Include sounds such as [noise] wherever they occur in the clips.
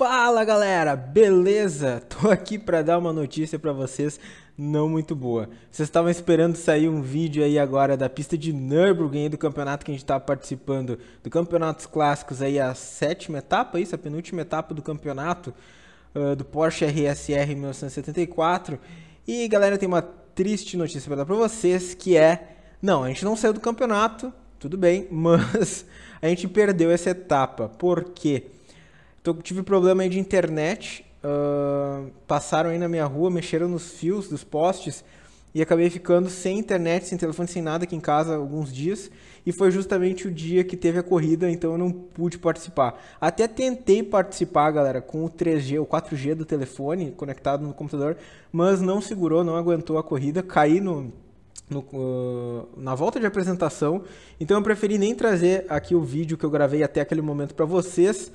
Fala galera, beleza? [laughs] Tô aqui para dar uma notícia para vocês não muito boa. Vocês estavam esperando sair um vídeo aí agora da pista de Nürburgring do campeonato que a gente tá participando, do Campeonatos Clássicos aí a sétima etapa, isso, a penúltima etapa do campeonato uh, do Porsche RSR 1974. E galera, tem uma triste notícia para dar para vocês que é, não, a gente não saiu do campeonato, tudo bem, [laughs] mas a gente perdeu essa etapa. Por quê? Tô, tive problema aí de internet. Uh, passaram aí na minha rua, mexeram nos fios dos postes e acabei ficando sem internet, sem telefone, sem nada aqui em casa alguns dias. E foi justamente o dia que teve a corrida, então eu não pude participar. Até tentei participar, galera, com o 3G, o 4G do telefone conectado no computador, mas não segurou, não aguentou a corrida, caí no, no, uh, na volta de apresentação. Então eu preferi nem trazer aqui o vídeo que eu gravei até aquele momento para vocês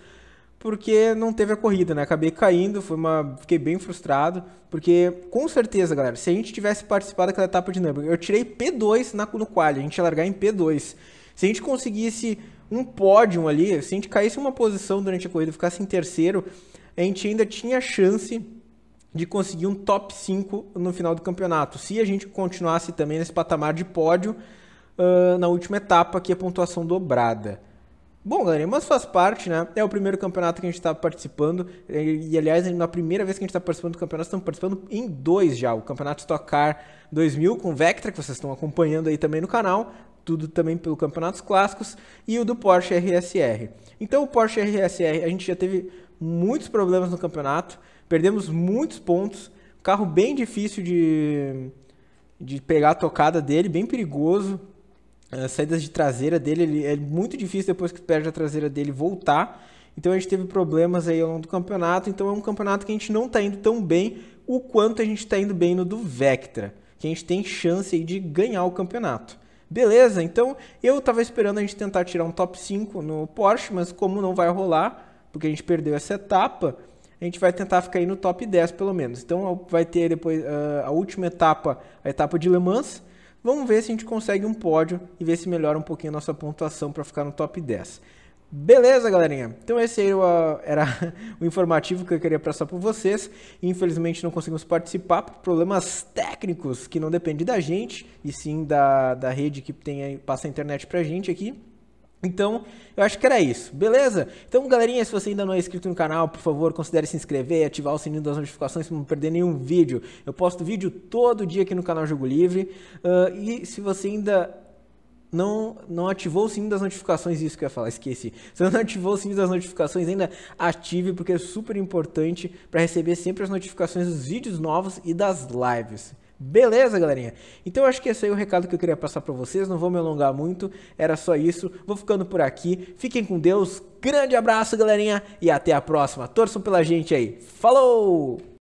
porque não teve a corrida, né? Acabei caindo, foi uma, fiquei bem frustrado, porque com certeza, galera, se a gente tivesse participado daquela etapa de Nürburgring, eu tirei P2 na, no quali, a gente ia largar em P2. Se a gente conseguisse um pódio ali, se a gente caísse uma posição durante a corrida, e ficasse em terceiro, a gente ainda tinha chance de conseguir um top 5 no final do campeonato. Se a gente continuasse também nesse patamar de pódio uh, na última etapa, que é a pontuação dobrada. Bom, galera, mas faz parte, né? É o primeiro campeonato que a gente está participando. E, aliás, é na primeira vez que a gente está participando do campeonato, estamos participando em dois já. O Campeonato Stock Car 2000 com Vectra, que vocês estão acompanhando aí também no canal. Tudo também pelo Campeonatos Clássicos. E o do Porsche RSR. Então, o Porsche RSR, a gente já teve muitos problemas no campeonato. Perdemos muitos pontos. Carro bem difícil de, de pegar a tocada dele, bem perigoso as saídas de traseira dele, ele, é muito difícil depois que perde a traseira dele voltar. Então a gente teve problemas aí ao longo do campeonato. Então é um campeonato que a gente não está indo tão bem o quanto a gente está indo bem no do Vectra, que a gente tem chance de ganhar o campeonato. Beleza, então eu estava esperando a gente tentar tirar um top 5 no Porsche, mas como não vai rolar, porque a gente perdeu essa etapa, a gente vai tentar ficar aí no top 10 pelo menos. Então vai ter depois uh, a última etapa, a etapa de Le Mans, Vamos ver se a gente consegue um pódio e ver se melhora um pouquinho a nossa pontuação para ficar no top 10. Beleza, galerinha? Então esse aí era [laughs] o informativo que eu queria passar para vocês. Infelizmente não conseguimos participar por problemas técnicos que não dependem da gente, e sim da, da rede que tem, passa a internet para a gente aqui. Então, eu acho que era isso, beleza? Então, galerinha, se você ainda não é inscrito no canal, por favor, considere se inscrever e ativar o sininho das notificações para não perder nenhum vídeo. Eu posto vídeo todo dia aqui no canal Jogo Livre. Uh, e se você ainda não, não ativou o sininho das notificações, isso que eu ia falar, esqueci. Se não ativou o sininho das notificações, ainda ative, porque é super importante para receber sempre as notificações dos vídeos novos e das lives. Beleza, galerinha? Então acho que esse aí é o recado que eu queria passar para vocês, não vou me alongar muito, era só isso. Vou ficando por aqui. Fiquem com Deus. Grande abraço, galerinha, e até a próxima. Torçam pela gente aí. Falou!